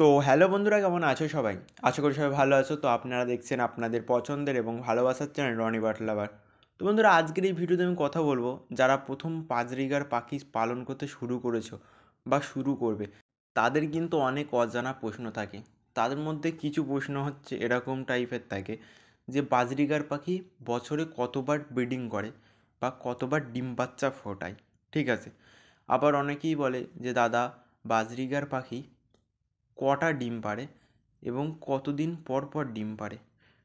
তো হ্যালো বন্ধুরা কেমন আছো সবাই আশা করি সবাই ভালো আছো তো আপনারা দেখছেন আপনাদের পছন্দের এবং ভালোবাসার চ্যানেল রনি বাটলাভার তো বন্ধুরা আজকের এই ভিডিওতে আমি কথা বলবো যারা প্রথম পাঁচরিগার পাখি পালন করতে শুরু করেছো বা শুরু করবে তাদের কিন্তু অনেক অজানা প্রশ্ন থাকে তাদের মধ্যে কিছু প্রশ্ন হচ্ছে এরকম টাইপের থাকে যে বাজরিগার পাখি বছরে কতবার ব্রিডিং করে বা কতবার ডিম বাচ্চা ফোটায় ঠিক আছে আবার অনেকেই বলে যে দাদা বাজরিগার পাখি কটা ডিম পাড়ে এবং কতদিন পর পর ডিম পাড়ে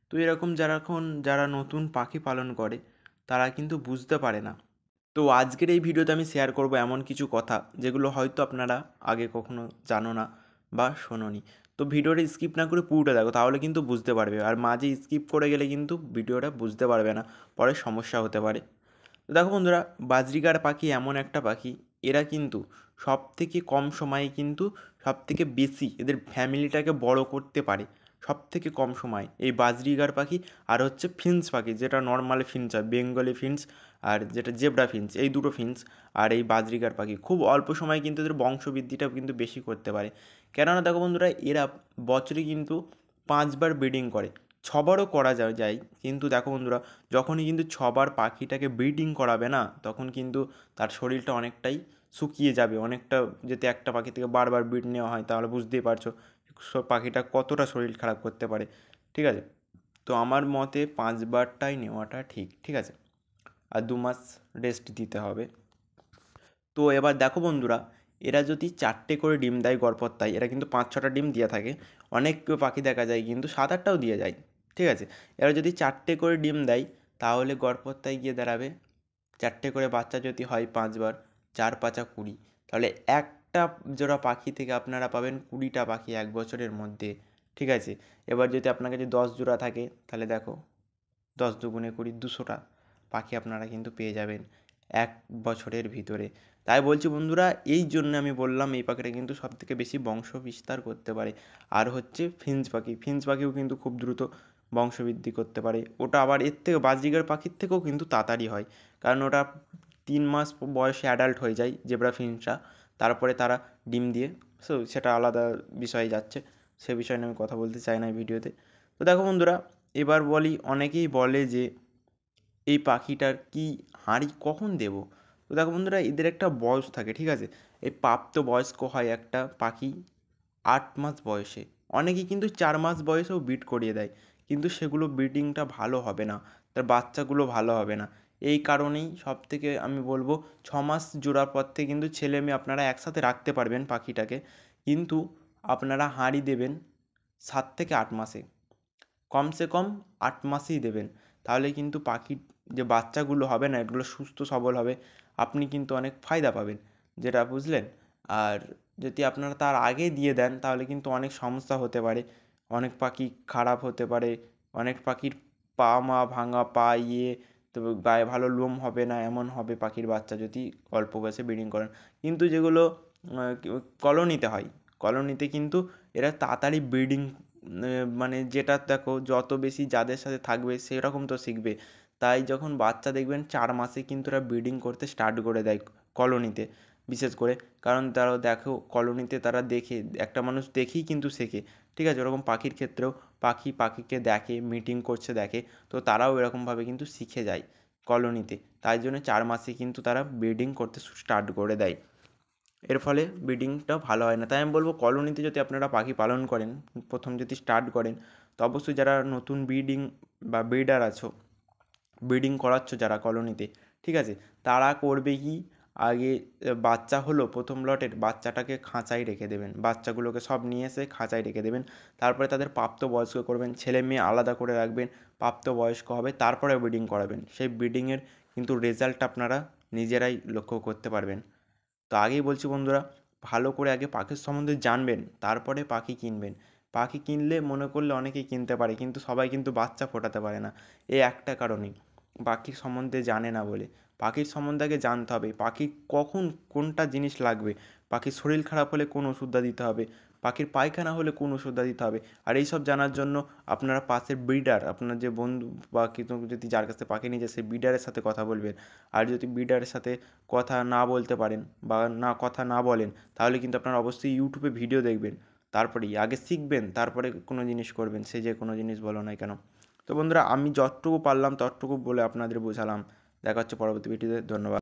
তো এরকম যারা এখন যারা নতুন পাখি পালন করে তারা কিন্তু বুঝতে পারে না তো আজকের এই ভিডিওতে আমি শেয়ার করব এমন কিছু কথা যেগুলো হয়তো আপনারা আগে কখনো জানো না বা শোনোনি তো ভিডিওটা স্কিপ না করে পুরোটা দেখো তাহলে কিন্তু বুঝতে পারবে আর মাঝে স্কিপ করে গেলে কিন্তু ভিডিওটা বুঝতে পারবে না পরে সমস্যা হতে পারে তো দেখো বন্ধুরা বাজরিকার পাখি এমন একটা পাখি এরা কিন্তু সব থেকে কম সময়ে কিন্তু সব থেকে বেশি এদের ফ্যামিলিটাকে বড় করতে পারে সব থেকে কম সময় এই বাজরিগার পাখি আর হচ্ছে ফিন্স পাখি যেটা নর্মাল ফিন্স হয় বেঙ্গলি ফিন্স আর যেটা জেব্রা ফিন্স এই দুটো ফিন্স আর এই বাজরিগার পাখি খুব অল্প সময় কিন্তু এদের বংশবৃদ্ধিটাও কিন্তু বেশি করতে পারে কেননা দেখো বন্ধুরা এরা বছরে কিন্তু পাঁচবার ব্রিডিং করে ছবারও করা যায় যায় কিন্তু দেখো বন্ধুরা যখনই কিন্তু ছবার পাখিটাকে ব্রিডিং করাবে না তখন কিন্তু তার শরীরটা অনেকটাই শুকিয়ে যাবে অনেকটা যদি একটা পাখি থেকে বারবার বিট নেওয়া হয় তাহলে বুঝতেই পারছো পাখিটা কতটা শরীর খারাপ করতে পারে ঠিক আছে তো আমার মতে পাঁচবারটাই নেওয়াটা ঠিক ঠিক আছে আর দু মাস রেস্ট দিতে হবে তো এবার দেখো বন্ধুরা এরা যদি চারটে করে ডিম দেয় তাই এরা কিন্তু পাঁচ ছটা ডিম দিয়ে থাকে অনেক পাখি দেখা যায় কিন্তু সাত আটটাও দিয়ে যায় ঠিক আছে এরা যদি চারটে করে ডিম দেয় তাহলে গড়পত্তায় গিয়ে দাঁড়াবে চারটে করে বাচ্চা যদি হয় পাঁচবার চার পাঁচা কুড়ি তাহলে একটা জোড়া পাখি থেকে আপনারা পাবেন কুড়িটা পাখি এক বছরের মধ্যে ঠিক আছে এবার যদি আপনার কাছে দশ জোড়া থাকে তাহলে দেখো দশ দুগুণে কুড়ি দুশোটা পাখি আপনারা কিন্তু পেয়ে যাবেন এক বছরের ভিতরে তাই বলছি বন্ধুরা এই জন্য আমি বললাম এই পাখিটা কিন্তু সবথেকে বেশি বংশ বিস্তার করতে পারে আর হচ্ছে ফিঞ্চ পাখি ফিঞ্চ পাখিও কিন্তু খুব দ্রুত বংশবৃদ্ধি করতে পারে ওটা আবার এর থেকে বাজরিগার পাখির থেকেও কিন্তু তাড়াতাড়ি হয় কারণ ওটা তিন মাস বয়সে অ্যাডাল্ট হয়ে যায় জেব্রা ফিনটা তারপরে তারা ডিম দিয়ে সো সেটা আলাদা বিষয়ে যাচ্ছে সে বিষয় নিয়ে আমি কথা বলতে চাই না ভিডিওতে তো দেখো বন্ধুরা এবার বলি অনেকেই বলে যে এই পাখিটার কি হাঁড়ি কখন দেব তো দেখো বন্ধুরা এদের একটা বয়স থাকে ঠিক আছে এই প্রাপ্ত বয়স্ক হয় একটা পাখি আট মাস বয়সে অনেকেই কিন্তু চার মাস বয়সেও বিট করিয়ে দেয় কিন্তু সেগুলো ব্রিডিংটা ভালো হবে না তার বাচ্চাগুলো ভালো হবে না এই কারণেই সব থেকে আমি বলবো ছ মাস জোড়ার পর থেকে কিন্তু ছেলে মেয়ে আপনারা একসাথে রাখতে পারবেন পাখিটাকে কিন্তু আপনারা হাঁড়ি দেবেন সাত থেকে আট মাসে কমসে কম আট মাসেই দেবেন তাহলে কিন্তু পাখির যে বাচ্চাগুলো হবে না এগুলো সুস্থ সবল হবে আপনি কিন্তু অনেক ফায়দা পাবেন যেটা বুঝলেন আর যদি আপনারা তার আগে দিয়ে দেন তাহলে কিন্তু অনেক সমস্যা হতে পারে অনেক পাখি খারাপ হতে পারে অনেক পাখির পা মা ভাঙা পা ইয়ে তবে গায়ে ভালো লোম হবে না এমন হবে পাখির বাচ্চা যদি অল্প বয়সে ব্রিডিং করেন কিন্তু যেগুলো কলোনিতে হয় কলোনিতে কিন্তু এরা তাড়াতাড়ি ব্রিডিং মানে যেটা দেখো যত বেশি যাদের সাথে থাকবে সেরকম তো শিখবে তাই যখন বাচ্চা দেখবেন চার মাসে কিন্তু এরা ব্রিডিং করতে স্টার্ট করে দেয় কলোনিতে বিশেষ করে কারণ তারা দেখো কলোনিতে তারা দেখে একটা মানুষ দেখেই কিন্তু শেখে ঠিক আছে ওরকম পাখির ক্ষেত্রেও পাখি পাখিকে দেখে মিটিং করছে দেখে তো তারাও এরকমভাবে কিন্তু শিখে যায় কলোনিতে তাই জন্য চার মাসে কিন্তু তারা ব্রিডিং করতে স্টার্ট করে দেয় এর ফলে ব্রিডিংটা ভালো হয় না তাই আমি বলবো কলোনিতে যদি আপনারা পাখি পালন করেন প্রথম যদি স্টার্ট করেন তো অবশ্যই যারা নতুন ব্রিডিং বা ব্রিডার আছো ব্রিডিং করাচ্ছ যারা কলোনিতে ঠিক আছে তারা করবে কি আগে বাচ্চা হলো প্রথম লটের বাচ্চাটাকে খাঁচায় রেখে দেবেন বাচ্চাগুলোকে সব নিয়ে এসে খাঁচায় রেখে দেবেন তারপরে তাদের প্রাপ্তবয়স্ক করবেন ছেলে মেয়ে আলাদা করে রাখবেন প্রাপ্তবয়স্ক হবে তারপরে ব্রিডিং করাবেন সেই ব্রিডিংয়ের কিন্তু রেজাল্ট আপনারা নিজেরাই লক্ষ্য করতে পারবেন তো আগেই বলছি বন্ধুরা ভালো করে আগে পাখির সম্বন্ধে জানবেন তারপরে পাখি কিনবেন পাখি কিনলে মনে করলে অনেকেই কিনতে পারে কিন্তু সবাই কিন্তু বাচ্চা ফোটাতে পারে না এ একটা কারণেই পাখির সম্বন্ধে জানে না বলে পাখির সম্বন্ধে আগে জানতে হবে পাখি কখন কোনটা জিনিস লাগবে পাখির শরীর খারাপ হলে কোন ওষুধটা দিতে হবে পাখির পায়খানা হলে কোন ওষুধটা দিতে হবে আর এই সব জানার জন্য আপনারা পাশের ব্রিডার আপনার যে বন্ধু বা কিন্তু যদি যার কাছে পাখি নিয়ে যায় সেই ব্রিডারের সাথে কথা বলবেন আর যদি ব্রিডারের সাথে কথা না বলতে পারেন বা না কথা না বলেন তাহলে কিন্তু আপনারা অবশ্যই ইউটিউবে ভিডিও দেখবেন তারপরে আগে শিখবেন তারপরে কোনো জিনিস করবেন সে যে কোনো জিনিস বলো না কেন তো বন্ধুরা আমি যতটুকু পারলাম ততটুকু বলে আপনাদের বোঝালাম de acá a de